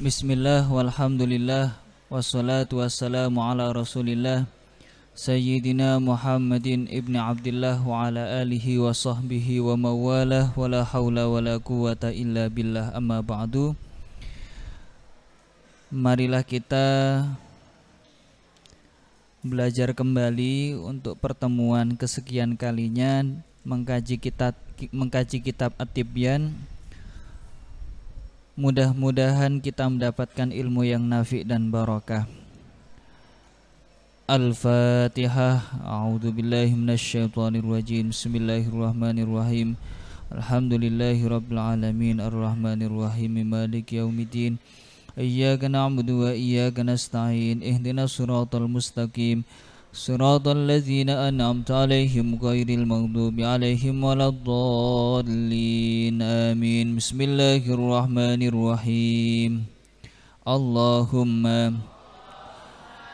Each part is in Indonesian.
Bismillah walhamdulillah wassalatu wassalamu ala rasulillah Sayyidina Muhammadin ibn Abdullah wa ala alihi wa sahbihi wa mawalah wa la hawla wa la quwata illa billah amma ba'du Marilah kita belajar kembali untuk pertemuan kesekian kalinya mengkaji kitab mengkaji kitab At-Tibyan Mudah-mudahan kita mendapatkan ilmu yang nafi dan barokah. Al-Fatihah. A'udzu billahi minasyaitonir rajim. Bismillahirrahmanirrahim. Alhamdulillahirabbil alamin arrahmanir rahim maliki yaumiddin. Iyyaka na'budu wa iyyaka nasta'in. Ihdinas siratal mustaqim. Siratal ladzina an'amta 'alaihim ghairil maghdubi 'alaihim waladdallin. آمين بسم الله الرحمن الرحيم اللهم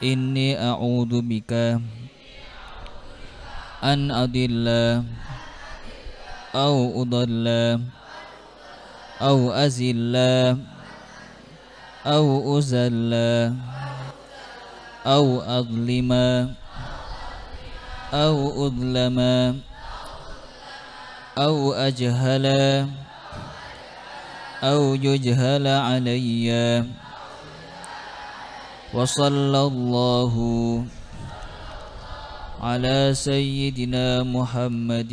إني أعوذ بك أن أضل أو أضل أو أزل أو أزل أو أظلم أو أظلم, أو أظلم أو أجهل أو يجهل علي وصلى الله على سيدنا محمد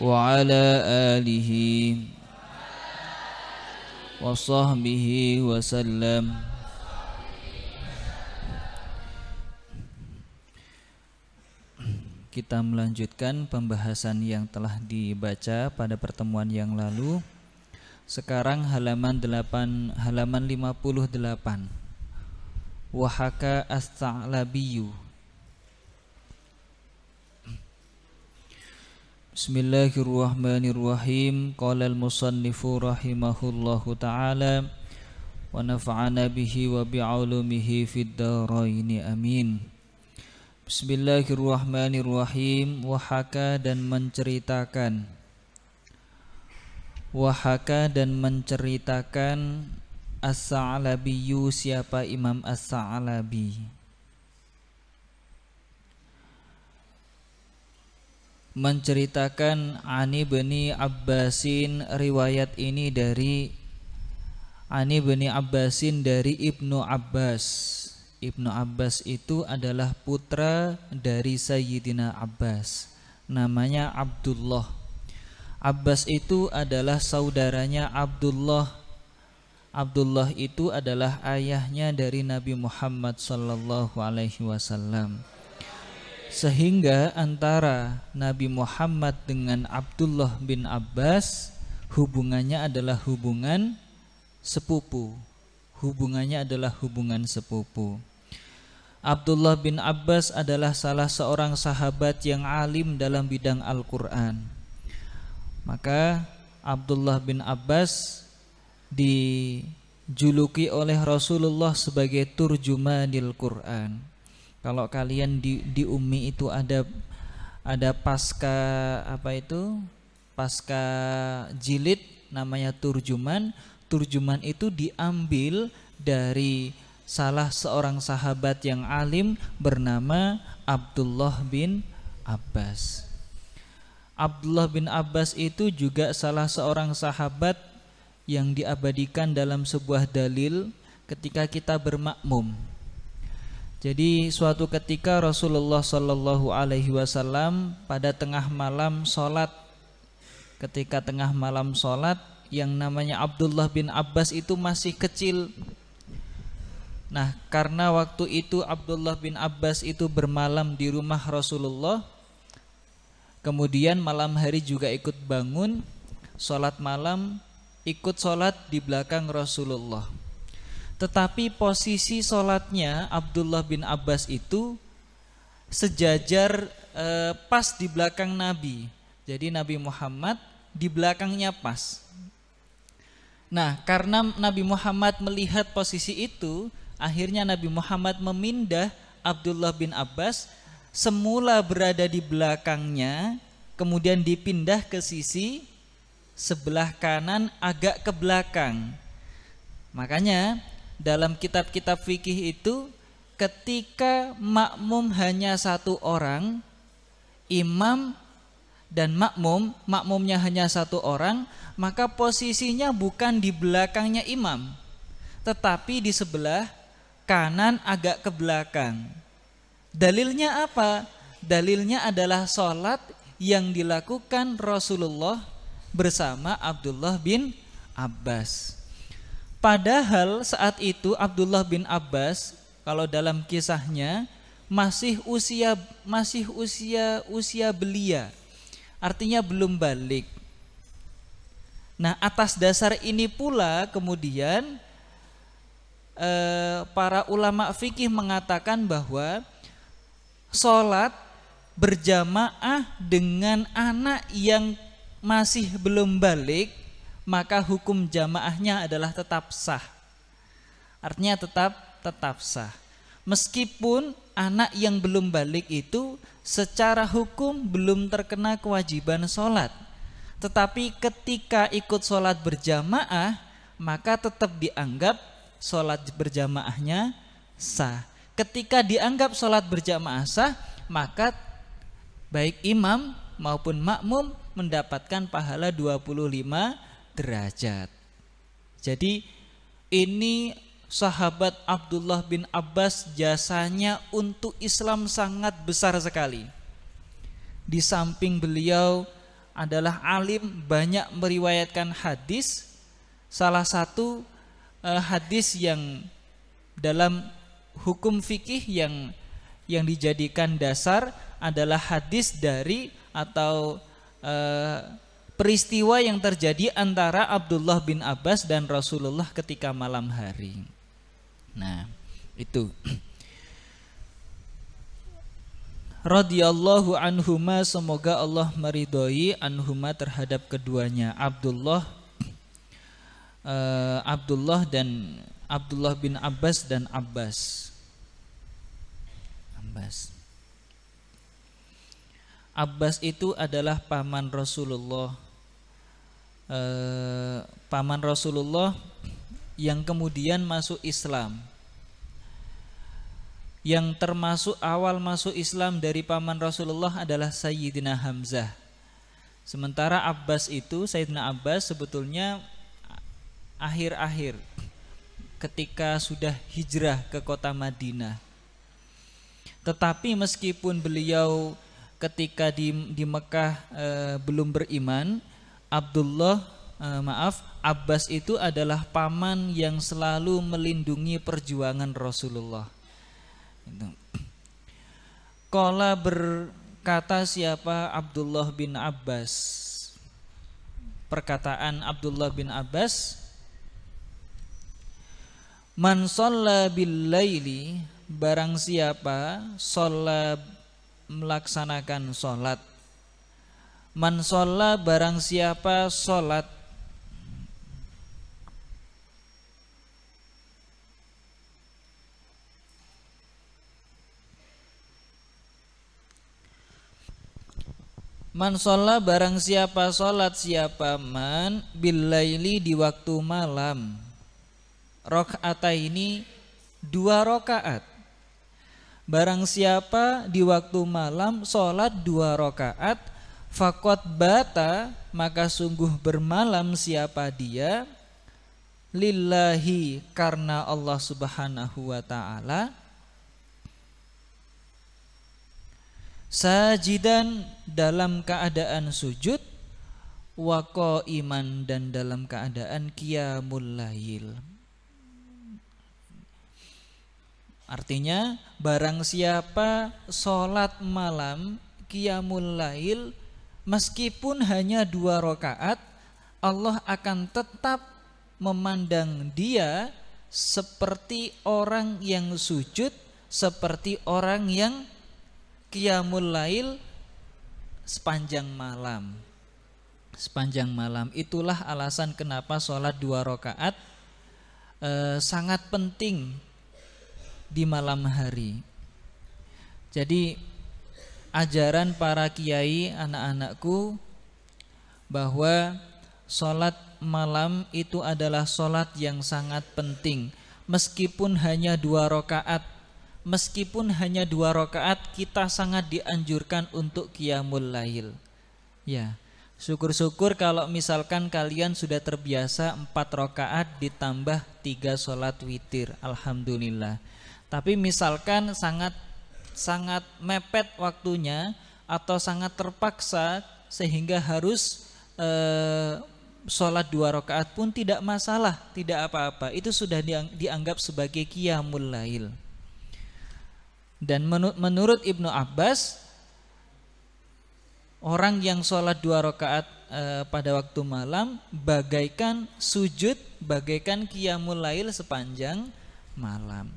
وعلى آله وصحبه وسلم kita melanjutkan pembahasan yang telah dibaca pada pertemuan yang lalu. Sekarang halaman 8 halaman 58. Wahaka astalabiyu. Bismillahirrahmanirrahim. Qala al-musannifu rahimahullahu taala wa nafa'ana bihi wa bi'ulumihi fid dharaini Amin. Bismillahirrahmanirrahim Wahaka dan menceritakan Wahaka dan menceritakan As-Sa'alabiyu siapa Imam As-Sa'alabi Menceritakan Ani bani Abbasin Riwayat ini dari Ani bani Abbasin dari Ibnu Abbas Ibnu Abbas itu adalah putra dari Sayyidina Abbas namanya Abdullah Abbas itu adalah saudaranya Abdullah Abdullah itu adalah ayahnya dari Nabi Muhammad sallallahu alaihi wasallam sehingga antara Nabi Muhammad dengan Abdullah bin Abbas hubungannya adalah hubungan sepupu hubungannya adalah hubungan sepupu Abdullah bin Abbas adalah salah seorang sahabat yang alim dalam bidang Al-Quran Maka Abdullah bin Abbas dijuluki oleh Rasulullah sebagai Turjumanil Quran Kalau kalian di, di Umi itu ada ada pasca apa itu pasca jilid namanya turjuman turjuman itu diambil dari salah seorang sahabat yang alim bernama Abdullah bin Abbas. Abdullah bin Abbas itu juga salah seorang sahabat yang diabadikan dalam sebuah dalil ketika kita bermakmum. Jadi suatu ketika Rasulullah Shallallahu Alaihi Wasallam pada tengah malam sholat, ketika tengah malam sholat yang namanya Abdullah bin Abbas itu masih kecil Nah, karena waktu itu Abdullah bin Abbas itu bermalam di rumah Rasulullah, kemudian malam hari juga ikut bangun, sholat malam, ikut sholat di belakang Rasulullah. Tetapi posisi sholatnya Abdullah bin Abbas itu sejajar eh, pas di belakang Nabi. Jadi Nabi Muhammad di belakangnya pas. Nah, karena Nabi Muhammad melihat posisi itu, Akhirnya Nabi Muhammad memindah Abdullah bin Abbas semula berada di belakangnya, kemudian dipindah ke sisi sebelah kanan agak ke belakang. Makanya dalam kitab-kitab fikih itu ketika makmum hanya satu orang, imam dan makmum, makmumnya hanya satu orang, maka posisinya bukan di belakangnya imam, tetapi di sebelah kanan agak ke belakang. Dalilnya apa? Dalilnya adalah sholat yang dilakukan Rasulullah bersama Abdullah bin Abbas. Padahal saat itu Abdullah bin Abbas kalau dalam kisahnya masih usia masih usia usia belia. Artinya belum balik. Nah, atas dasar ini pula kemudian Eh, para ulama fikih mengatakan bahwa sholat berjamaah dengan anak yang masih belum balik maka hukum jamaahnya adalah tetap sah. Artinya tetap tetap sah. Meskipun anak yang belum balik itu secara hukum belum terkena kewajiban sholat. Tetapi ketika ikut sholat berjamaah maka tetap dianggap sholat berjamaahnya sah. Ketika dianggap sholat berjamaah sah, maka baik imam maupun makmum mendapatkan pahala 25 derajat. Jadi ini sahabat Abdullah bin Abbas jasanya untuk Islam sangat besar sekali. Di samping beliau adalah alim banyak meriwayatkan hadis, salah satu Eh, hadis yang dalam hukum fikih yang yang dijadikan dasar adalah hadis dari atau uh, peristiwa yang terjadi antara Abdullah bin Abbas dan Rasulullah ketika malam hari. Nah, itu radhiyallahu anhuma semoga Allah meridhoi anhuma terhadap keduanya Abdullah uh, Abdullah dan Abdullah bin Abbas dan Abbas. Abbas. Abbas itu adalah paman Rasulullah. Uh, paman Rasulullah yang kemudian masuk Islam. Yang termasuk awal masuk Islam dari paman Rasulullah adalah Sayyidina Hamzah. Sementara Abbas itu, Sayyidina Abbas sebetulnya akhir-akhir ketika sudah hijrah ke kota Madinah. Tetapi meskipun beliau ketika di di Mekah e, belum beriman, Abdullah e, maaf Abbas itu adalah paman yang selalu melindungi perjuangan Rasulullah. Kola berkata siapa Abdullah bin Abbas. Perkataan Abdullah bin Abbas Man sholla billaili Barang siapa sholla melaksanakan sholat Man barang siapa sholat Man barang siapa sholat siapa man Billaili di waktu malam ini dua rokaat. Barang siapa di waktu malam sholat dua rokaat, fakot bata maka sungguh bermalam siapa dia lillahi karena Allah subhanahu wa ta'ala sajidan dalam keadaan sujud wako iman dan dalam keadaan kiamul lahil. Artinya barang siapa sholat malam Qiyamul Lail meskipun hanya dua rakaat Allah akan tetap memandang dia seperti orang yang sujud seperti orang yang kiamul Lail sepanjang malam sepanjang malam itulah alasan kenapa sholat dua rakaat eh, sangat penting di malam hari. Jadi ajaran para kiai anak-anakku bahwa sholat malam itu adalah sholat yang sangat penting meskipun hanya dua rakaat meskipun hanya dua rakaat kita sangat dianjurkan untuk kiamul lail ya syukur-syukur kalau misalkan kalian sudah terbiasa empat rakaat ditambah tiga solat witir alhamdulillah tapi misalkan sangat sangat mepet waktunya atau sangat terpaksa sehingga harus e, sholat dua rakaat pun tidak masalah, tidak apa-apa. Itu sudah dianggap sebagai qiyamul lail. Dan menurut, menurut Ibnu Abbas, orang yang sholat dua rakaat e, pada waktu malam bagaikan sujud, bagaikan qiyamul lail sepanjang malam.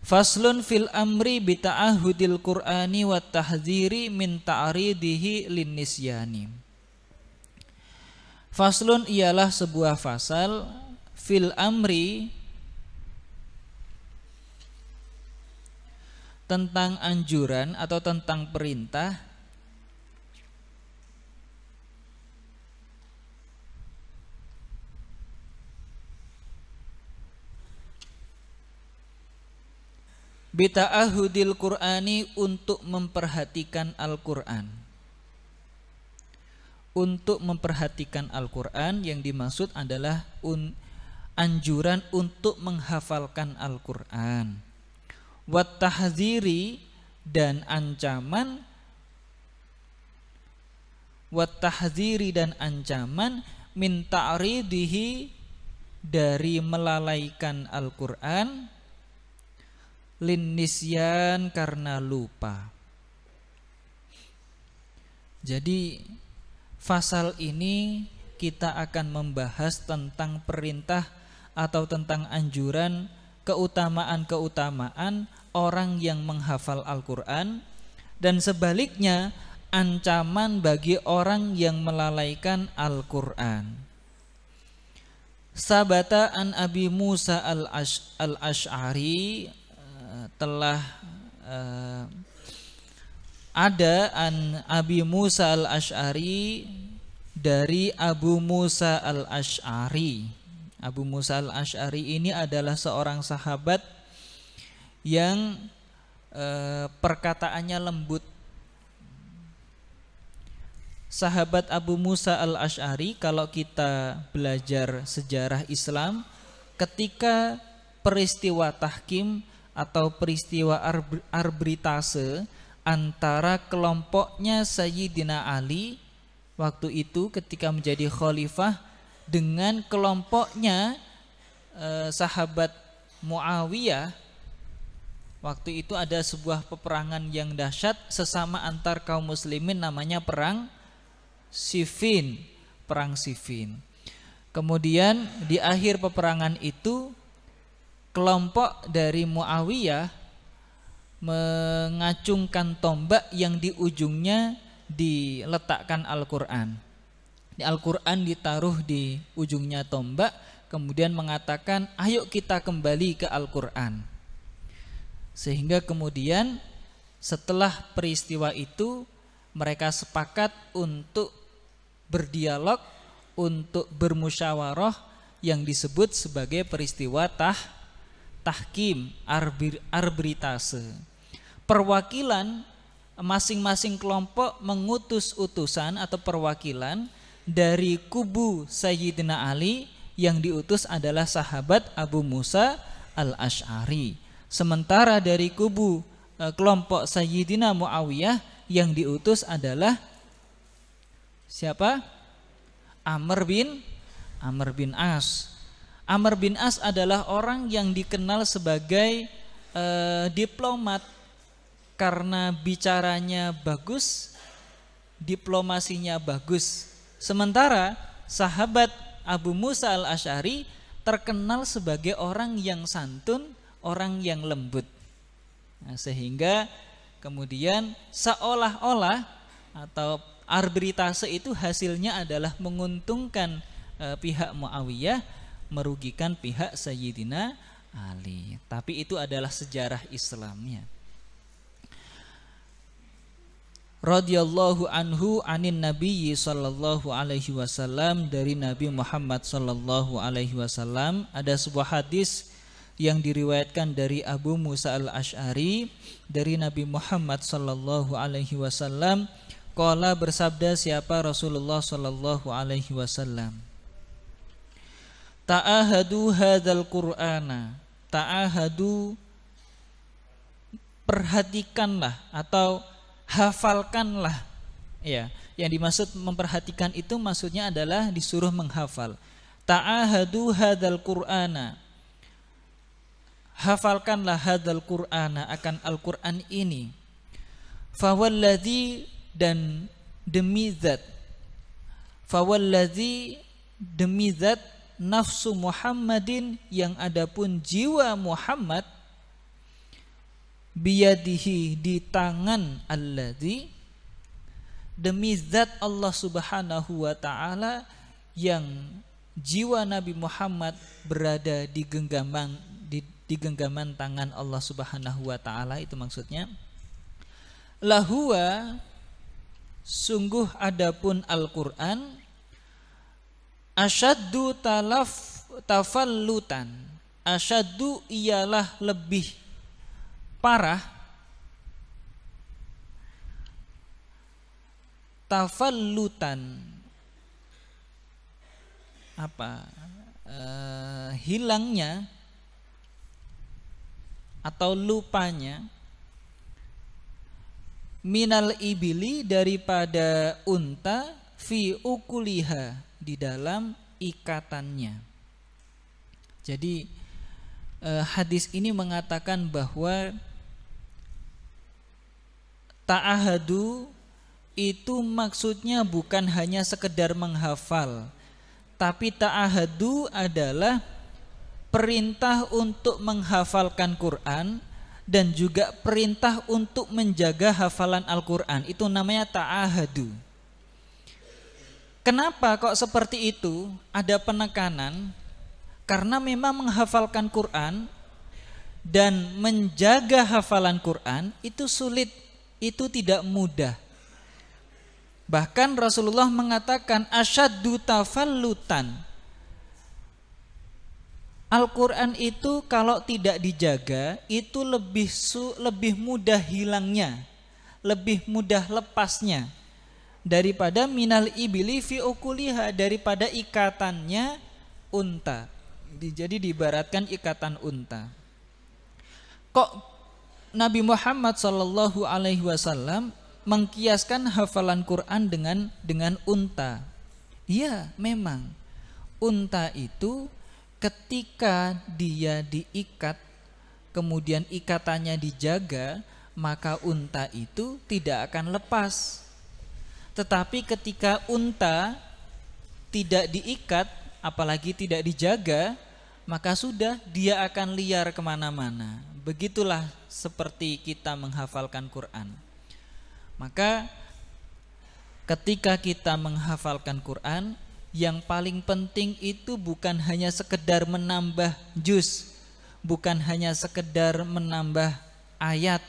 Faslun fil amri bita'ahudil Qur'ani wa tahziri min ta'aridihi lin nisyani. Faslun ialah sebuah fasal fil amri tentang anjuran atau tentang perintah bita'ahudil Qur'ani untuk memperhatikan Al-Qur'an. Untuk memperhatikan Al-Qur'an yang dimaksud adalah un, anjuran untuk menghafalkan Al-Qur'an. wattahziri dan ancaman wattahziri dan ancaman min ta'ridihi dari melalaikan Al-Qur'an linnisyan karena lupa. Jadi fasal ini kita akan membahas tentang perintah atau tentang anjuran keutamaan-keutamaan orang yang menghafal Al-Qur'an dan sebaliknya ancaman bagi orang yang melalaikan Al-Qur'an. Sabata an Abi Musa al-Ash'ari Eh, telah uh, ada an Abi Musa al Ashari dari Abu Musa al Ashari. Abu Musa al Ashari ini adalah seorang sahabat yang uh, perkataannya lembut. Sahabat Abu Musa al Ashari, kalau kita belajar sejarah Islam, ketika peristiwa tahkim atau peristiwa arbitrase antara kelompoknya Sayyidina Ali waktu itu ketika menjadi khalifah dengan kelompoknya eh, sahabat Muawiyah waktu itu ada sebuah peperangan yang dahsyat sesama antar kaum muslimin namanya perang Siffin perang Siffin kemudian di akhir peperangan itu kelompok dari Muawiyah mengacungkan tombak yang di ujungnya diletakkan Al-Qur'an. Al-Qur'an ditaruh di ujungnya tombak kemudian mengatakan ayo kita kembali ke Al-Qur'an. Sehingga kemudian setelah peristiwa itu mereka sepakat untuk berdialog untuk bermusyawarah yang disebut sebagai peristiwa tah tahkim arbitrase, Perwakilan masing-masing kelompok mengutus utusan atau perwakilan dari kubu Sayyidina Ali yang diutus adalah sahabat Abu Musa al-Ash'ari. Sementara dari kubu e, kelompok Sayyidina Muawiyah yang diutus adalah siapa? Amr bin Amr bin As Amr bin As adalah orang yang dikenal sebagai eh, diplomat karena bicaranya bagus, diplomasinya bagus. Sementara sahabat Abu Musa al-Ash'ari terkenal sebagai orang yang santun, orang yang lembut. Nah, sehingga kemudian seolah-olah atau arbitrase itu hasilnya adalah menguntungkan e, pihak Muawiyah merugikan pihak Sayyidina Ali. Tapi itu adalah sejarah Islamnya. Radiyallahu anhu anin nabiyyi sallallahu alaihi wasallam dari Nabi Muhammad sallallahu alaihi wasallam ada sebuah hadis yang diriwayatkan dari Abu Musa al-Ash'ari dari Nabi Muhammad sallallahu alaihi wasallam kala bersabda siapa Rasulullah Sallallahu Alaihi Wasallam Ta'ahadu hadal Qur'ana. Ta'ahadu perhatikanlah atau hafalkanlah. Ya, yang dimaksud memperhatikan itu maksudnya adalah disuruh menghafal. Ta'ahadu hadal Qur'ana. Hafalkanlah hadal Qur'ana akan Al-Qur'an ini. Fawalladzi dan demi zat. Fawalladzi demi zat nafsu Muhammadin yang ada pun jiwa Muhammad biyadihi di tangan alladzi demi zat Allah Subhanahu wa taala yang jiwa Nabi Muhammad berada di genggaman di, di genggaman tangan Allah Subhanahu wa taala itu maksudnya lahua sungguh adapun Al-Qur'an Asyaddu talaf tafallutan. Asyaddu ialah lebih parah tafallutan apa uh, hilangnya atau lupanya minal ibili daripada unta fi ukuliha di dalam ikatannya. Jadi eh, hadis ini mengatakan bahwa ta'ahadu itu maksudnya bukan hanya sekedar menghafal, tapi ta'ahadu adalah perintah untuk menghafalkan Quran dan juga perintah untuk menjaga hafalan Al-Quran. Itu namanya ta'ahadu. Kenapa kok seperti itu? Ada penekanan karena memang menghafalkan Quran dan menjaga hafalan Quran itu sulit, itu tidak mudah. Bahkan Rasulullah mengatakan asyaddu tafallutan. Al-Qur'an itu kalau tidak dijaga itu lebih su, lebih mudah hilangnya, lebih mudah lepasnya daripada minal ibili fi ukuliha daripada ikatannya unta. Jadi dibaratkan ikatan unta. Kok Nabi Muhammad Shallallahu Alaihi Wasallam mengkiaskan hafalan Quran dengan dengan unta? Iya, memang unta itu ketika dia diikat kemudian ikatannya dijaga maka unta itu tidak akan lepas tetapi ketika unta tidak diikat, apalagi tidak dijaga, maka sudah dia akan liar kemana-mana. Begitulah seperti kita menghafalkan Quran. Maka ketika kita menghafalkan Quran, yang paling penting itu bukan hanya sekedar menambah jus bukan hanya sekedar menambah ayat,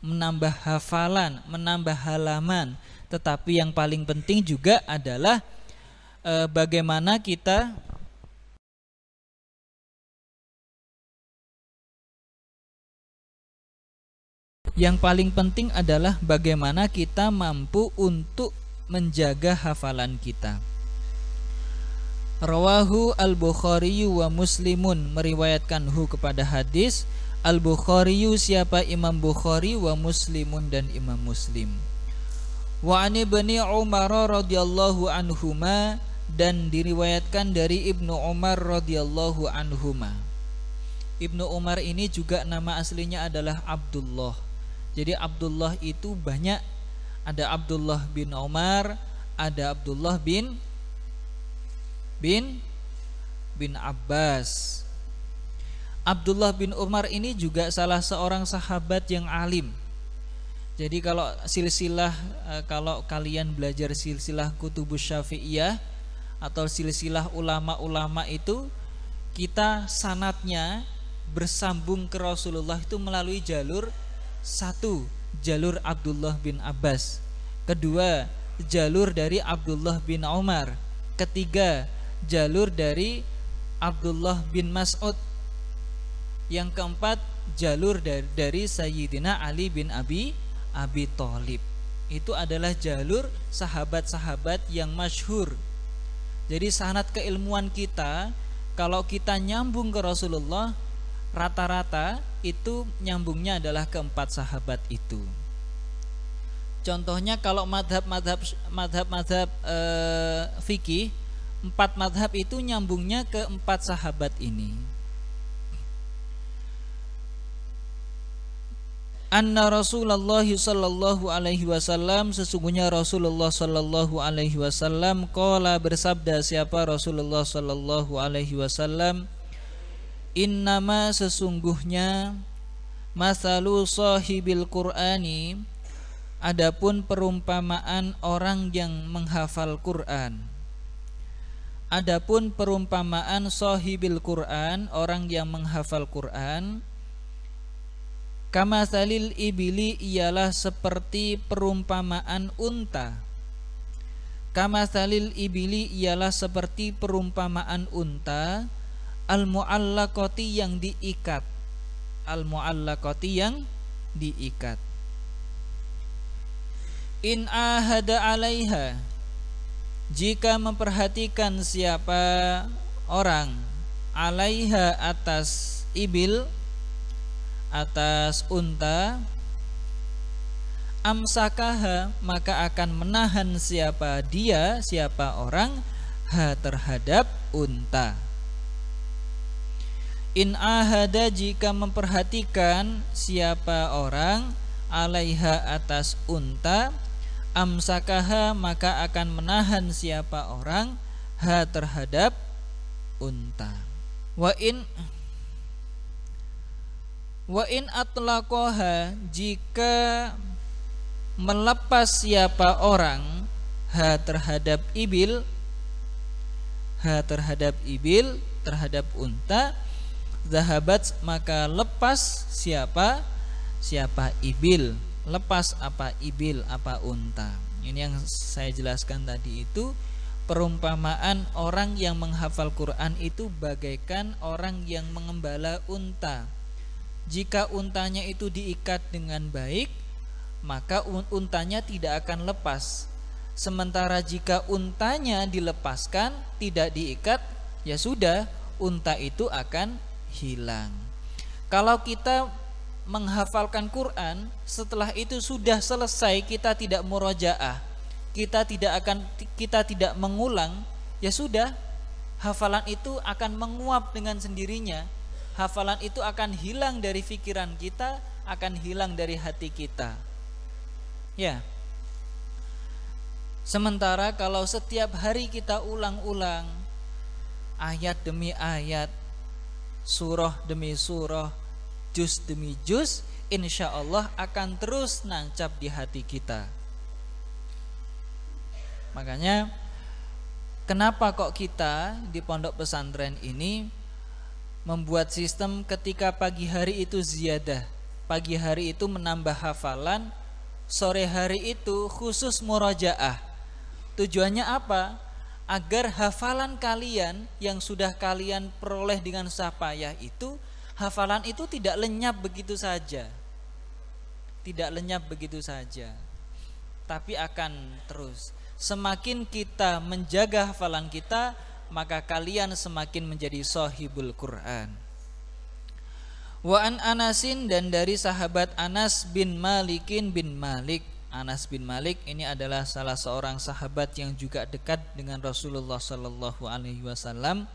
menambah hafalan, menambah halaman, tetapi yang paling penting juga adalah e, bagaimana kita Yang paling penting adalah bagaimana kita mampu untuk menjaga hafalan kita. Rawahu Al-Bukhari wa Muslimun meriwayatkan hu kepada hadis Al-Bukhari siapa Imam Bukhari wa Muslimun dan Imam Muslim. Wa an ibni Umar radhiyallahu anhuma dan diriwayatkan dari Ibnu Umar radhiyallahu anhuma. Ibnu Umar ini juga nama aslinya adalah Abdullah. Jadi Abdullah itu banyak ada Abdullah bin Umar, ada Abdullah bin bin bin Abbas. Abdullah bin Umar ini juga salah seorang sahabat yang alim. Jadi kalau silsilah eh, kalau kalian belajar silsilah kutubus syafi'iyah atau silsilah ulama-ulama itu kita sanatnya bersambung ke Rasulullah itu melalui jalur satu jalur Abdullah bin Abbas kedua jalur dari Abdullah bin Umar ketiga jalur dari Abdullah bin Mas'ud yang keempat jalur dari Sayyidina Ali bin Abi Abi Thalib. Itu adalah jalur sahabat-sahabat yang masyhur. Jadi sanat keilmuan kita kalau kita nyambung ke Rasulullah rata-rata itu nyambungnya adalah keempat sahabat itu. Contohnya kalau madhab-madhab madhab-madhab eh, fikih empat madhab itu nyambungnya ke empat sahabat ini. anna Rasulullah sallallahu alaihi wasallam sesungguhnya Rasulullah sallallahu alaihi wasallam qala bersabda siapa Rasulullah sallallahu alaihi wasallam innama sesungguhnya masalu sahibil qur'ani adapun perumpamaan orang yang menghafal Quran adapun perumpamaan sahibil Quran orang yang menghafal Quran Kama salil ibili ialah seperti perumpamaan unta. Kama salil ibili ialah seperti perumpamaan unta al muallakoti yang diikat. Al muallakoti yang diikat. In ahada alaiha jika memperhatikan siapa orang alaiha atas ibil atas unta amsakaha maka akan menahan siapa dia siapa orang ha terhadap unta in ahada jika memperhatikan siapa orang alaiha atas unta amsakaha maka akan menahan siapa orang ha terhadap unta wa in Wa in atlaqaha jika melepas siapa orang ha terhadap ibil ha terhadap ibil terhadap unta zahabat maka lepas siapa siapa ibil lepas apa ibil apa unta ini yang saya jelaskan tadi itu perumpamaan orang yang menghafal Quran itu bagaikan orang yang mengembala unta jika untanya itu diikat dengan baik, maka untanya tidak akan lepas. Sementara jika untanya dilepaskan, tidak diikat, ya sudah, unta itu akan hilang. Kalau kita menghafalkan Quran, setelah itu sudah selesai kita tidak murojaah, kita tidak akan kita tidak mengulang, ya sudah, hafalan itu akan menguap dengan sendirinya hafalan itu akan hilang dari pikiran kita, akan hilang dari hati kita. Ya. Sementara kalau setiap hari kita ulang-ulang ayat demi ayat, surah demi surah, juz demi juz, insya Allah akan terus nancap di hati kita. Makanya, kenapa kok kita di pondok pesantren ini membuat sistem ketika pagi hari itu ziyadah pagi hari itu menambah hafalan sore hari itu khusus murajaah. tujuannya apa agar hafalan kalian yang sudah kalian peroleh dengan susah itu hafalan itu tidak lenyap begitu saja tidak lenyap begitu saja tapi akan terus semakin kita menjaga hafalan kita maka kalian semakin menjadi sahibul Quran. Wa an Anasin dan dari sahabat Anas bin Malikin bin Malik. Anas bin Malik ini adalah salah seorang sahabat yang juga dekat dengan Rasulullah Shallallahu alaihi wasallam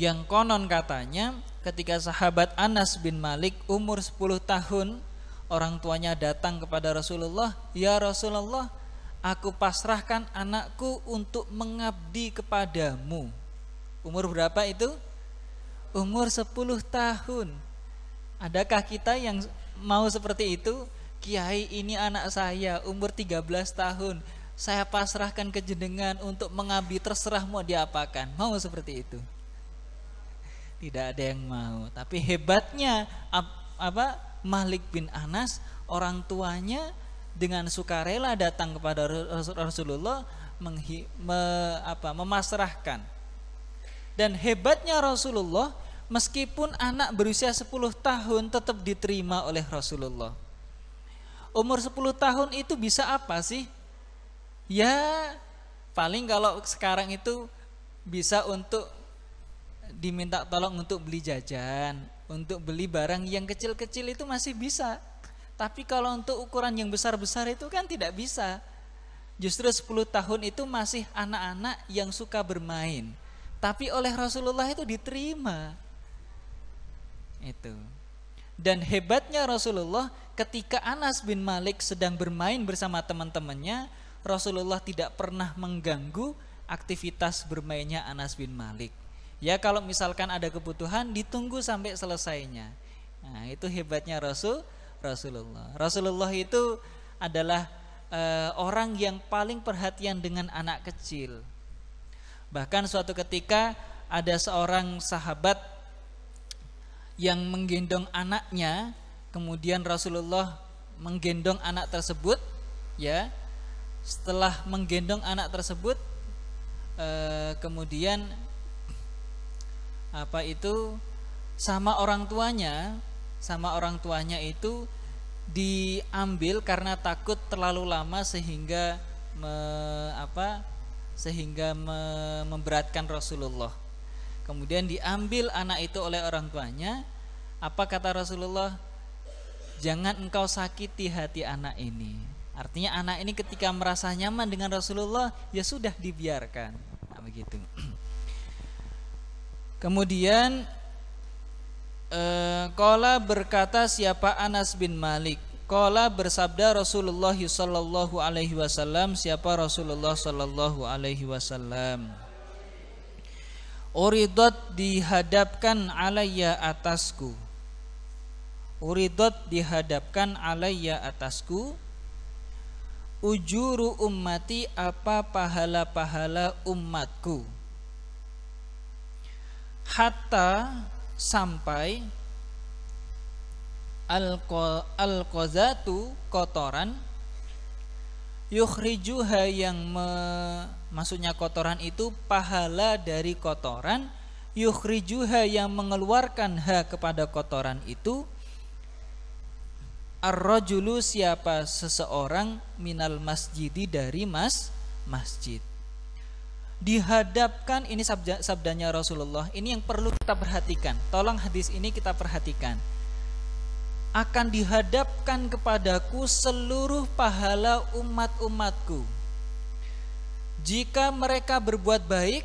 yang konon katanya ketika sahabat Anas bin Malik umur 10 tahun orang tuanya datang kepada Rasulullah, "Ya Rasulullah, Aku pasrahkan anakku untuk mengabdi kepadamu. Umur berapa itu? Umur 10 tahun. Adakah kita yang mau seperti itu? Kiai ini anak saya umur 13 tahun. Saya pasrahkan ke jenengan untuk mengabdi terserah mau diapakan. Mau seperti itu? Tidak ada yang mau. Tapi hebatnya apa Malik bin Anas orang tuanya dengan sukarela datang kepada Rasulullah menghi, me, apa, memasrahkan. Dan hebatnya Rasulullah meskipun anak berusia 10 tahun tetap diterima oleh Rasulullah. Umur 10 tahun itu bisa apa sih? Ya paling kalau sekarang itu bisa untuk diminta tolong untuk beli jajan, untuk beli barang yang kecil-kecil itu masih bisa tapi kalau untuk ukuran yang besar-besar itu kan tidak bisa. Justru 10 tahun itu masih anak-anak yang suka bermain. Tapi oleh Rasulullah itu diterima. Itu. Dan hebatnya Rasulullah ketika Anas bin Malik sedang bermain bersama teman-temannya, Rasulullah tidak pernah mengganggu aktivitas bermainnya Anas bin Malik. Ya kalau misalkan ada kebutuhan ditunggu sampai selesainya. Nah, itu hebatnya Rasul Rasulullah. Rasulullah itu adalah e, orang yang paling perhatian dengan anak kecil. Bahkan suatu ketika ada seorang sahabat yang menggendong anaknya, kemudian Rasulullah menggendong anak tersebut, ya. Setelah menggendong anak tersebut, e, kemudian apa itu sama orang tuanya sama orang tuanya itu diambil karena takut terlalu lama sehingga me, apa sehingga me, memberatkan Rasulullah. Kemudian diambil anak itu oleh orang tuanya. Apa kata Rasulullah? Jangan engkau sakiti hati anak ini. Artinya anak ini ketika merasa nyaman dengan Rasulullah ya sudah dibiarkan. Nah, begitu. Kemudian Kola eh, berkata siapa Anas bin Malik Kola bersabda Rasulullah Sallallahu Alaihi Wasallam siapa Rasulullah Sallallahu Alaihi Wasallam Uridot dihadapkan alaiya atasku Uridot dihadapkan alaiya atasku Ujuru ummati apa pahala-pahala umatku Hatta sampai al-qazatu kotoran yukhrijuha yang me, maksudnya kotoran itu pahala dari kotoran yukhrijuha yang mengeluarkan ha kepada kotoran itu ar siapa seseorang minal masjidi dari mas masjid dihadapkan ini sabda, sabdanya Rasulullah ini yang perlu kita perhatikan tolong hadis ini kita perhatikan akan dihadapkan kepadaku seluruh pahala umat-umatku jika mereka berbuat baik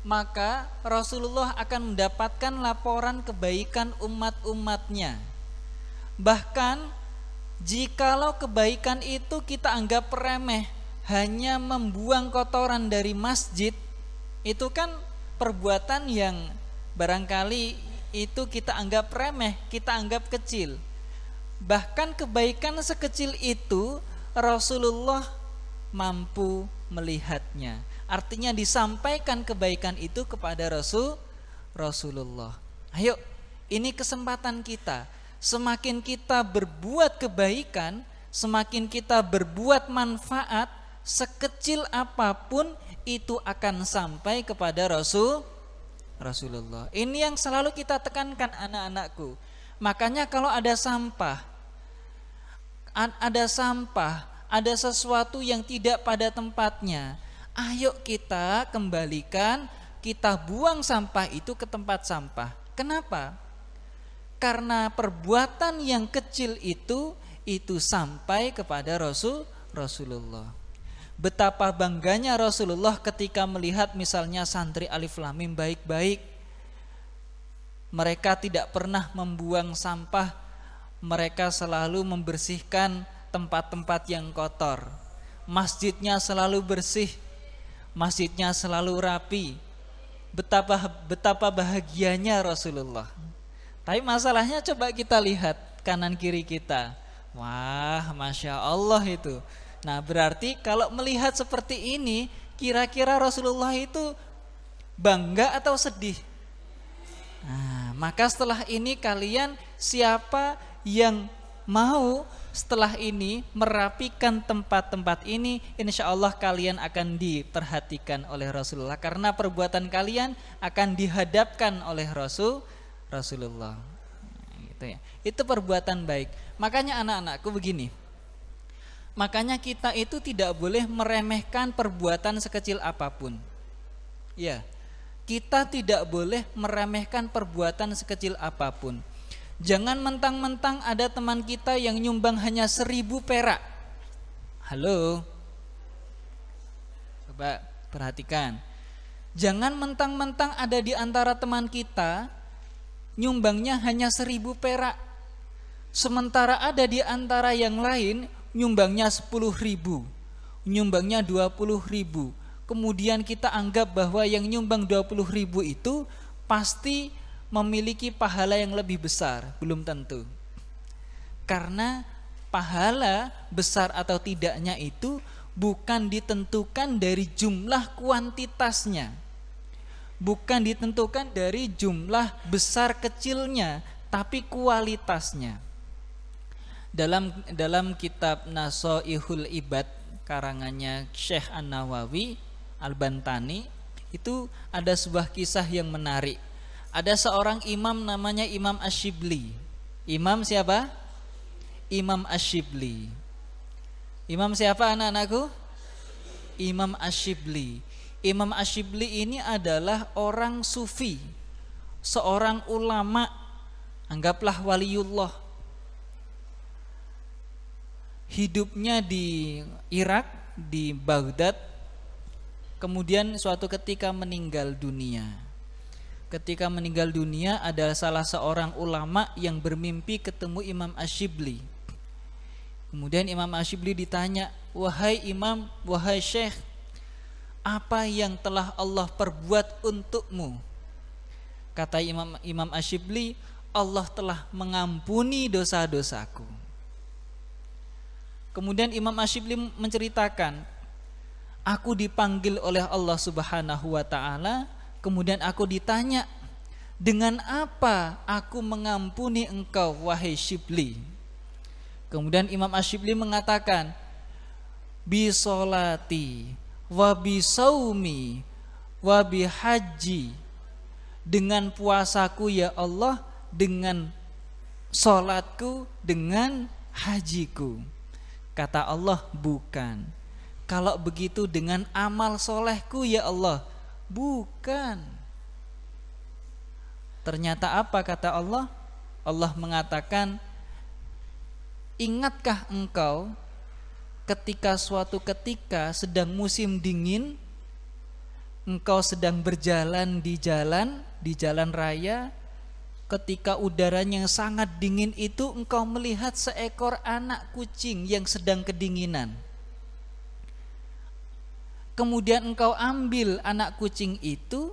maka Rasulullah akan mendapatkan laporan kebaikan umat-umatnya bahkan jikalau kebaikan itu kita anggap remeh hanya membuang kotoran dari masjid itu kan perbuatan yang barangkali itu kita anggap remeh, kita anggap kecil. Bahkan kebaikan sekecil itu Rasulullah mampu melihatnya. Artinya disampaikan kebaikan itu kepada Rasul Rasulullah. Ayo, ini kesempatan kita. Semakin kita berbuat kebaikan, semakin kita berbuat manfaat, sekecil apapun itu akan sampai kepada Rasul Rasulullah. Ini yang selalu kita tekankan anak-anakku. Makanya kalau ada sampah ada sampah, ada sesuatu yang tidak pada tempatnya, ayo kita kembalikan, kita buang sampah itu ke tempat sampah. Kenapa? Karena perbuatan yang kecil itu itu sampai kepada Rasul Rasulullah betapa bangganya Rasulullah ketika melihat misalnya santri Alif Lamim baik-baik. Mereka tidak pernah membuang sampah, mereka selalu membersihkan tempat-tempat yang kotor. Masjidnya selalu bersih, masjidnya selalu rapi. Betapa betapa bahagianya Rasulullah. Tapi masalahnya coba kita lihat kanan kiri kita. Wah, masya Allah itu Nah berarti kalau melihat seperti ini, kira-kira Rasulullah itu bangga atau sedih? Nah, maka setelah ini kalian siapa yang mau setelah ini merapikan tempat-tempat ini insya Allah kalian akan diperhatikan oleh Rasulullah karena perbuatan kalian akan dihadapkan oleh Rasul Rasulullah nah, gitu ya itu perbuatan baik makanya anak-anakku begini Makanya kita itu tidak boleh meremehkan perbuatan sekecil apapun. Ya, kita tidak boleh meremehkan perbuatan sekecil apapun. Jangan mentang-mentang ada teman kita yang nyumbang hanya seribu perak. Halo, coba perhatikan. Jangan mentang-mentang ada di antara teman kita nyumbangnya hanya seribu perak. Sementara ada di antara yang lain nyumbangnya 10 ribu, nyumbangnya 20 ribu. Kemudian kita anggap bahwa yang nyumbang 20 ribu itu pasti memiliki pahala yang lebih besar, belum tentu. Karena pahala besar atau tidaknya itu bukan ditentukan dari jumlah kuantitasnya. Bukan ditentukan dari jumlah besar kecilnya, tapi kualitasnya dalam dalam kitab Nasoihul Ibad karangannya Syekh An Nawawi Al Bantani itu ada sebuah kisah yang menarik. Ada seorang imam namanya Imam Ashibli. Imam siapa? Imam Ashibli. Imam siapa anak-anakku? Imam Ashibli. Imam Ashibli ini adalah orang sufi, seorang ulama, anggaplah waliullah, hidupnya di Irak, di Baghdad, kemudian suatu ketika meninggal dunia. Ketika meninggal dunia ada salah seorang ulama yang bermimpi ketemu Imam Ashibli. Kemudian Imam Ashibli ditanya, "Wahai Imam, wahai Syekh, apa yang telah Allah perbuat untukmu?" Kata Imam Imam Ashibli, "Allah telah mengampuni dosa-dosaku." Kemudian Imam Ashibli menceritakan, aku dipanggil oleh Allah Subhanahu wa taala, kemudian aku ditanya, "Dengan apa aku mengampuni engkau wahai Shibli?" Kemudian Imam Ashibli mengatakan, "Bisolati wabi saumi, wabi haji, Dengan puasaku ya Allah, dengan solatku, dengan hajiku. Kata Allah, bukan. Kalau begitu dengan amal solehku ya Allah, bukan. Ternyata apa kata Allah? Allah mengatakan, ingatkah engkau ketika suatu ketika sedang musim dingin, engkau sedang berjalan di jalan, di jalan raya, ketika udaranya yang sangat dingin itu engkau melihat seekor anak kucing yang sedang kedinginan. Kemudian engkau ambil anak kucing itu,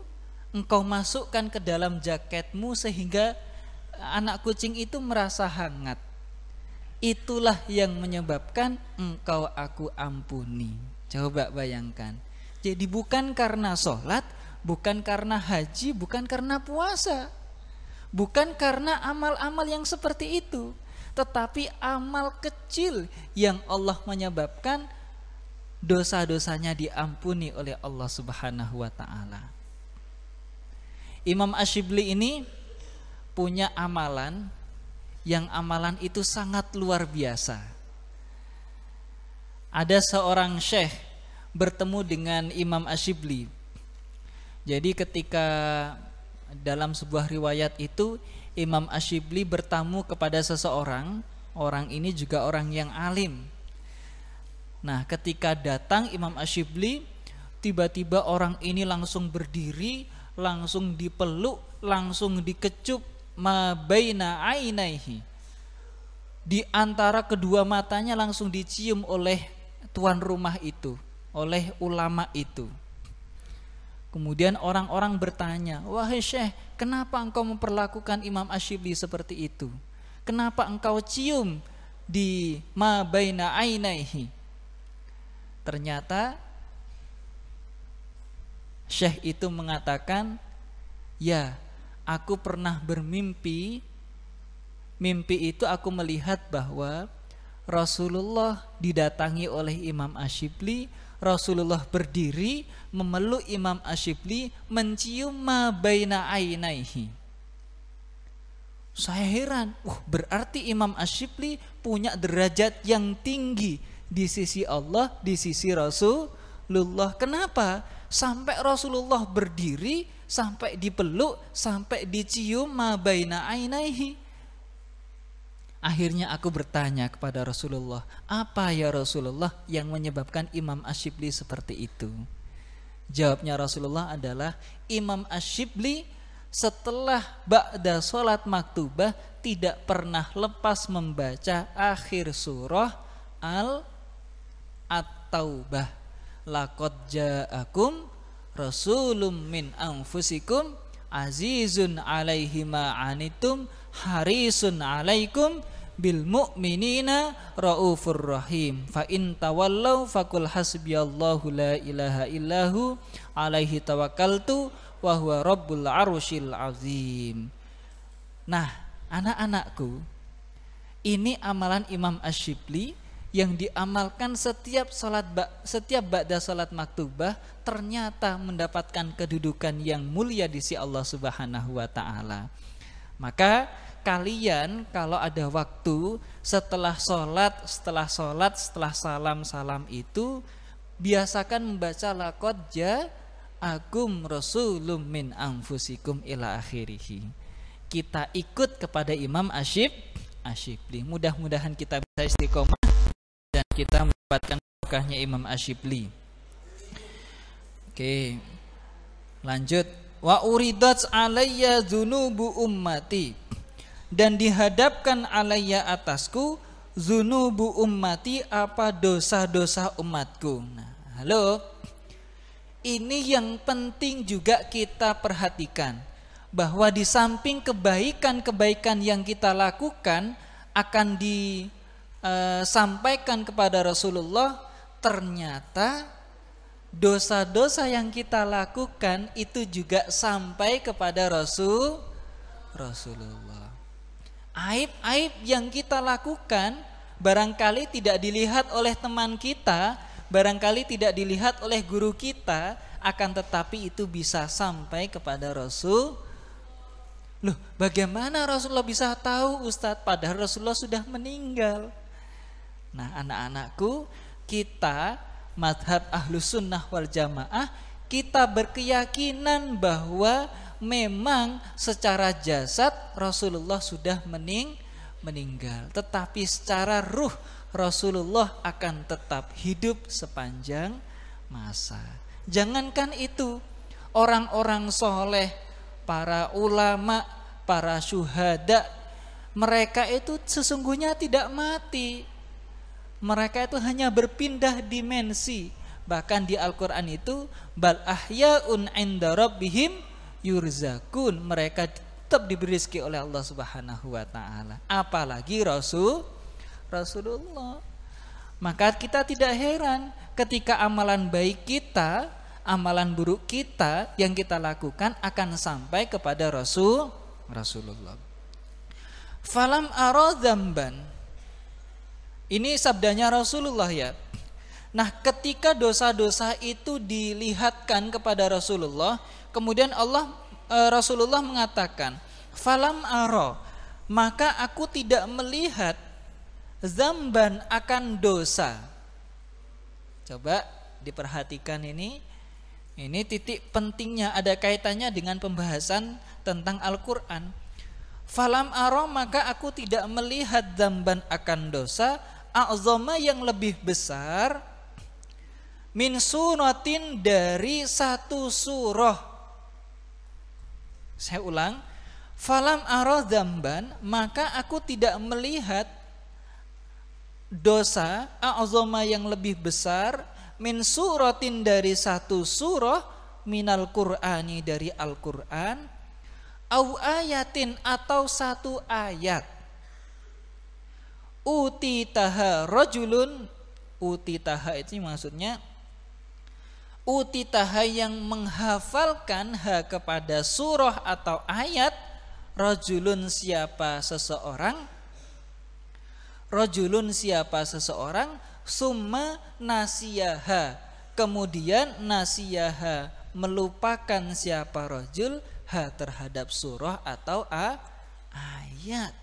engkau masukkan ke dalam jaketmu sehingga anak kucing itu merasa hangat. Itulah yang menyebabkan engkau aku ampuni. Coba bayangkan. Jadi bukan karena sholat, bukan karena haji, bukan karena puasa bukan karena amal-amal yang seperti itu, tetapi amal kecil yang Allah menyebabkan dosa-dosanya diampuni oleh Allah Subhanahu wa taala. Imam Ashibli ini punya amalan yang amalan itu sangat luar biasa. Ada seorang syekh bertemu dengan Imam Ashibli. Jadi ketika dalam sebuah riwayat itu Imam Ashibli bertamu kepada seseorang orang ini juga orang yang alim nah ketika datang Imam Ashibli tiba-tiba orang ini langsung berdiri langsung dipeluk langsung dikecup mabaina ainaihi di antara kedua matanya langsung dicium oleh tuan rumah itu oleh ulama itu Kemudian orang-orang bertanya, "Wahai Syekh, kenapa engkau memperlakukan Imam Ashibli seperti itu? Kenapa engkau cium di ma baina ainaihi?" Ternyata Syekh itu mengatakan, "Ya, aku pernah bermimpi. Mimpi itu aku melihat bahwa Rasulullah didatangi oleh Imam Ashibli Rasulullah berdiri memeluk Imam Ashibli mencium ma baina ainaihi. Saya heran, uh, berarti Imam Ashibli punya derajat yang tinggi di sisi Allah, di sisi Rasulullah. Kenapa? Sampai Rasulullah berdiri, sampai dipeluk, sampai dicium ma baina ainaihi. Akhirnya aku bertanya kepada Rasulullah, apa ya Rasulullah yang menyebabkan Imam Ashibli seperti itu? Jawabnya Rasulullah adalah Imam Ashibli setelah ba'da sholat maktubah tidak pernah lepas membaca akhir surah al at-taubah laqad ja'akum rasulum min anfusikum azizun alaihi ma'anitum harisun alaikum bil mu'minina raufur rahim fa in tawallau fakul hasbiyallahu la ilaha illahu alaihi tawakkaltu wa huwa rabbul arsyil azim nah anak-anakku ini amalan Imam Ash-Shibli yang diamalkan setiap salat setiap ba'da salat maktubah ternyata mendapatkan kedudukan yang mulia di sisi Allah Subhanahu wa taala maka kalian kalau ada waktu setelah sholat, setelah sholat, setelah salam-salam itu biasakan membaca lakot ja agum rasulum min angfusikum ila akhirihi. Kita ikut kepada Imam Ashib Ashibli. Mudah-mudahan kita bisa istiqomah dan kita mendapatkan berkahnya Imam Ashibli. Oke. Lanjut wa uridat alayya zunubu ummati dan dihadapkan alaiya atasku zunubu ummati apa dosa-dosa umatku. Nah, halo. Ini yang penting juga kita perhatikan bahwa di samping kebaikan-kebaikan yang kita lakukan akan disampaikan eh, kepada Rasulullah ternyata dosa-dosa yang kita lakukan itu juga sampai kepada Rasul Rasulullah. Aib-aib yang kita lakukan barangkali tidak dilihat oleh teman kita, barangkali tidak dilihat oleh guru kita, akan tetapi itu bisa sampai kepada Rasul. Loh, bagaimana Rasulullah bisa tahu Ustadz padahal Rasulullah sudah meninggal? Nah, anak-anakku, kita madhab ahlus sunnah wal jamaah, kita berkeyakinan bahwa memang secara jasad Rasulullah sudah mening meninggal, tetapi secara ruh Rasulullah akan tetap hidup sepanjang masa. Jangankan itu, orang-orang soleh, para ulama, para syuhada, mereka itu sesungguhnya tidak mati. Mereka itu hanya berpindah dimensi. Bahkan di Al-Quran itu, bal ahyaun inda rabbihim yurzakun mereka tetap diberi rezeki oleh Allah Subhanahu wa taala apalagi Rasul Rasulullah maka kita tidak heran ketika amalan baik kita amalan buruk kita yang kita lakukan akan sampai kepada Rasul Rasulullah falam aradzamban. ini sabdanya Rasulullah ya Nah, ketika dosa-dosa itu dilihatkan kepada Rasulullah, kemudian Allah e, Rasulullah mengatakan, "Falam aro," maka aku tidak melihat zamban akan dosa. Coba diperhatikan ini. Ini titik pentingnya ada kaitannya dengan pembahasan tentang Al-Qur'an. Falam aro maka aku tidak melihat zamban akan dosa Azoma yang lebih besar min sunatin dari satu surah. Saya ulang, falam aroh zamban maka aku tidak melihat dosa a'zoma yang lebih besar min suratin dari satu surah minal qur'ani dari al-qur'an au ayatin atau satu ayat uti taha rojulun uti taha itu maksudnya utitaha yang menghafalkan ha kepada surah atau ayat rojulun siapa seseorang rojulun siapa seseorang summa nasiyaha kemudian nasiyaha melupakan siapa rojul ha terhadap surah atau a ayat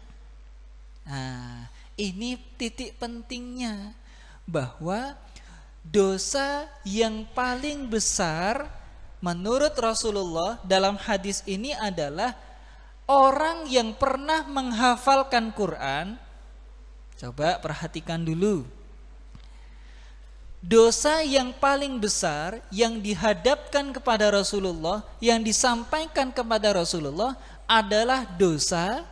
nah ini titik pentingnya bahwa dosa yang paling besar menurut Rasulullah dalam hadis ini adalah orang yang pernah menghafalkan Quran. Coba perhatikan dulu. Dosa yang paling besar yang dihadapkan kepada Rasulullah, yang disampaikan kepada Rasulullah adalah dosa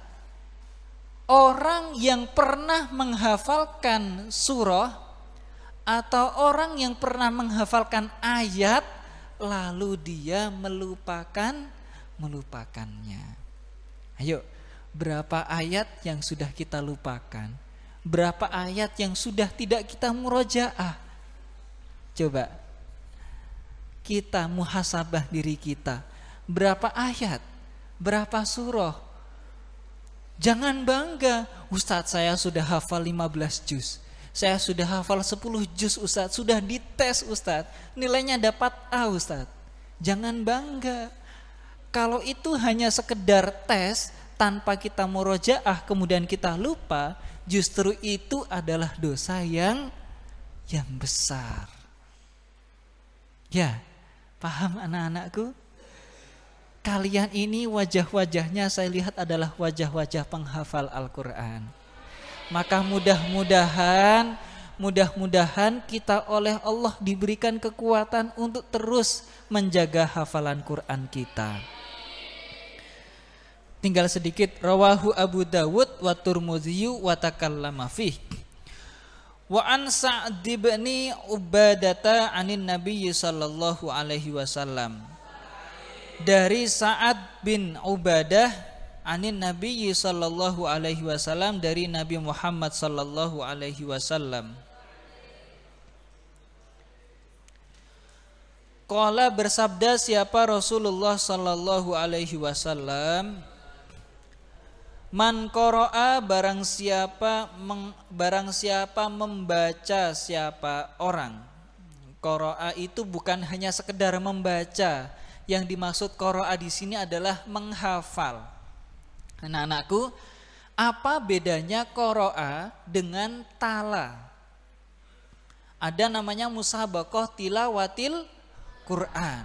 orang yang pernah menghafalkan surah atau orang yang pernah menghafalkan ayat lalu dia melupakan melupakannya. Ayo, berapa ayat yang sudah kita lupakan? Berapa ayat yang sudah tidak kita murojaah? Coba kita muhasabah diri kita. Berapa ayat? Berapa surah? Jangan bangga, Ustadz saya sudah hafal 15 juz. Saya sudah hafal 10 juz Ustadz, sudah dites Ustadz, nilainya dapat A Ustadz. Jangan bangga. Kalau itu hanya sekedar tes tanpa kita murojaah kemudian kita lupa, justru itu adalah dosa yang yang besar. Ya, paham anak-anakku? Kalian ini wajah-wajahnya saya lihat adalah wajah-wajah penghafal Al-Quran. Maka mudah-mudahan mudah-mudahan kita oleh Allah diberikan kekuatan untuk terus menjaga hafalan Quran kita. Tinggal sedikit rawahu Abu Dawud wa Turmudzi wa takallama fih. Wa an Sa'd bin Ubadata anin Nabi sallallahu alaihi wasallam. Dari Sa'ad bin Ubadah anin Nabi sallallahu alaihi wasallam dari Nabi Muhammad sallallahu alaihi wasallam. Kala bersabda siapa Rasulullah sallallahu alaihi wasallam Man koroa barang siapa meng, barang siapa membaca siapa orang koroa itu bukan hanya sekedar membaca yang dimaksud koroa di sini adalah menghafal Anak-anakku, apa bedanya koroa dengan tala? Ada namanya musabakoh tilawatil Quran.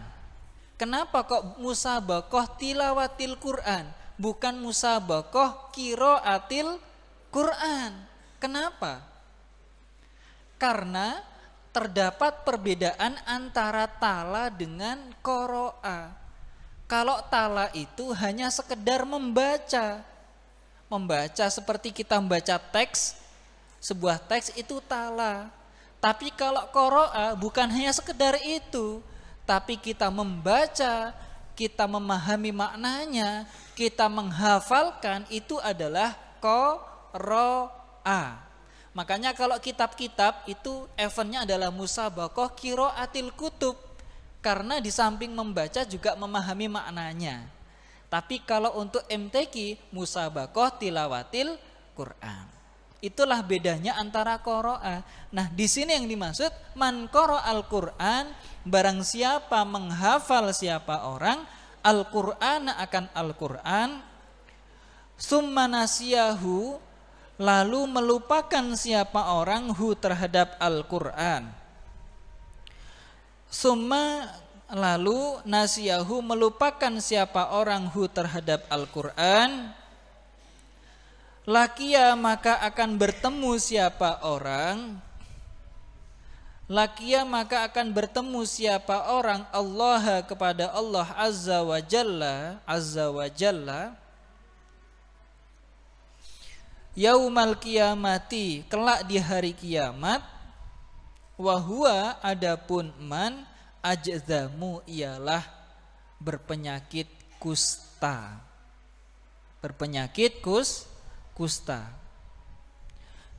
Kenapa kok musabakoh tilawatil Quran? Bukan musabakoh kiroatil Quran. Kenapa? Karena terdapat perbedaan antara tala dengan koroa. Kalau tala itu hanya sekedar membaca. Membaca seperti kita membaca teks, sebuah teks itu tala. Tapi kalau koroa bukan hanya sekedar itu, tapi kita membaca, kita memahami maknanya, kita menghafalkan itu adalah koroa. Makanya kalau kitab-kitab itu eventnya adalah musabakoh kiroatil kutub karena di samping membaca juga memahami maknanya. Tapi kalau untuk MTQ musabakoh tilawatil Quran. Itulah bedanya antara koroa. Nah, di sini yang dimaksud man al Quran, barang siapa menghafal siapa orang Al-Qur'an akan Al-Qur'an summa lalu melupakan siapa orang hu terhadap Al-Qur'an Summa lalu nasiyahu melupakan siapa orang hu terhadap Al-Quran Lakia maka akan bertemu siapa orang Lakia maka akan bertemu siapa orang Allah kepada Allah Azza wa Jalla Azza wa Jalla Yaumal kiamati kelak di hari kiamat Wahua adapun man ajzamu ialah berpenyakit kusta. Berpenyakit kus kusta.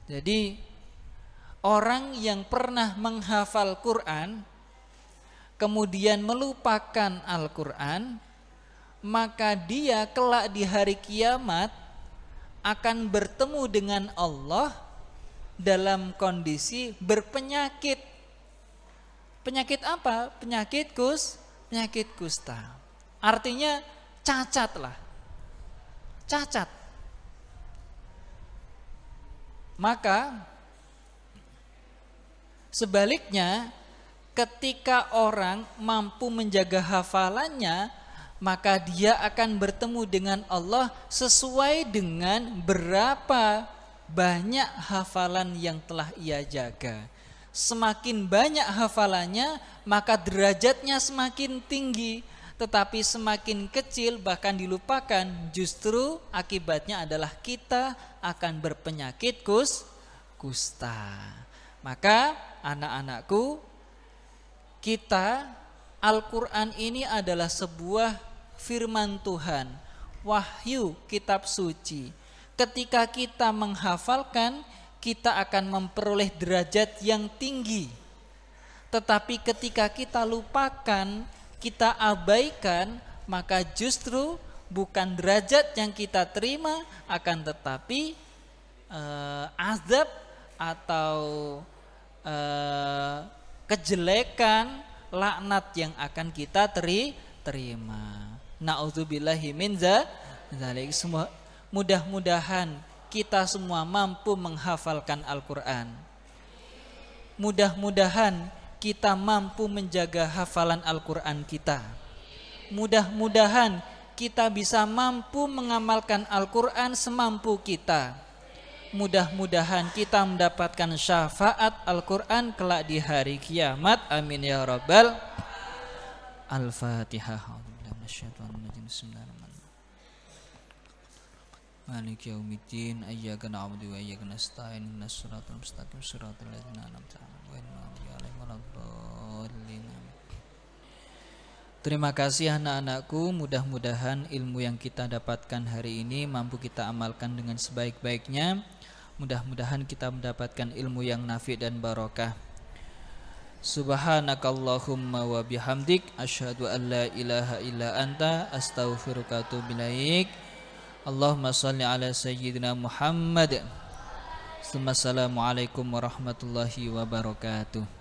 Jadi orang yang pernah menghafal Quran kemudian melupakan Al-Quran maka dia kelak di hari kiamat akan bertemu dengan Allah dalam kondisi berpenyakit. Penyakit apa? Penyakit kus, penyakit kusta. Artinya cacatlah Cacat. Maka sebaliknya ketika orang mampu menjaga hafalannya, maka dia akan bertemu dengan Allah sesuai dengan berapa banyak hafalan yang telah ia jaga. Semakin banyak hafalannya, maka derajatnya semakin tinggi. Tetapi semakin kecil, bahkan dilupakan, justru akibatnya adalah kita akan berpenyakit kus, kusta. Maka, anak-anakku, kita Al-Quran ini adalah sebuah firman Tuhan, wahyu, kitab suci Ketika kita menghafalkan, kita akan memperoleh derajat yang tinggi. Tetapi ketika kita lupakan, kita abaikan, maka justru bukan derajat yang kita terima akan tetapi eh, azab atau eh, kejelekan laknat yang akan kita terima. Nauzubillahi min zalik semua Mudah-mudahan kita semua mampu menghafalkan Al-Quran. Mudah-mudahan kita mampu menjaga hafalan Al-Quran kita. Mudah-mudahan kita bisa mampu mengamalkan Al-Quran semampu kita. Mudah-mudahan kita mendapatkan syafaat Al-Quran kelak di hari kiamat. Amin ya Rabbal. Al-Fatihah. Malik yaumiddin ayyaka na'budu wa ayyaka nasta'in ihdinas siratal mustaqim siratal ladzina an'amta 'alaihim waladdallin Terima kasih anak-anakku, mudah-mudahan ilmu yang kita dapatkan hari ini mampu kita amalkan dengan sebaik-baiknya. Mudah-mudahan kita mendapatkan ilmu yang nafi dan barokah. Subhanakallahumma wa bihamdik asyhadu an la ilaha illa anta astaghfiruka wa atubu ilaik. اللهم صل على سيدنا محمد ثم السلام عليكم ورحمة الله وبركاته